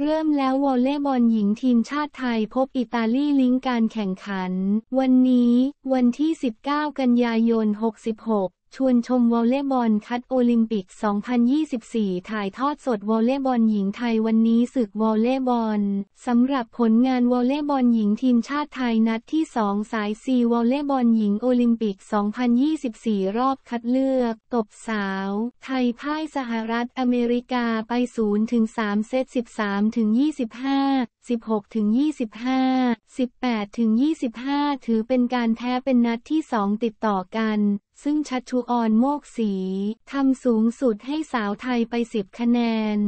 เริ่มแล้ววอลเล่บอลหญิงทีมชาติไทยพบอิตาลีลิงก์การแข่งขัน วันนี้ วันที่ 19 กันยายน 66ชวนชมวอลเล่บอลคัดโอลิมปิก 2024 ถ่ายทอดสดวอลเล่บอลหญิงไทยวันนี้ศึกวอลเล่บอลสำหรับผลงานวอลเล่บอลหญิงทีมชาติไทยนัดที่ 2 สายซีวอลเล่บอลหญิงโอลิมปิก 2024 รอบคัดเลือก ตบสาว ไทยพ่ายสหรัฐอเมริกาไป 0-3ถึงเซต 13-25ถึง16-25ถึง18-25 ถือเป็นการแพ้เป็นนัดที่สองติดต่อกัน ซึ่งชัชชุออนโมกสีทำสูงสุดให้สาวไทยไป 10 คะแนน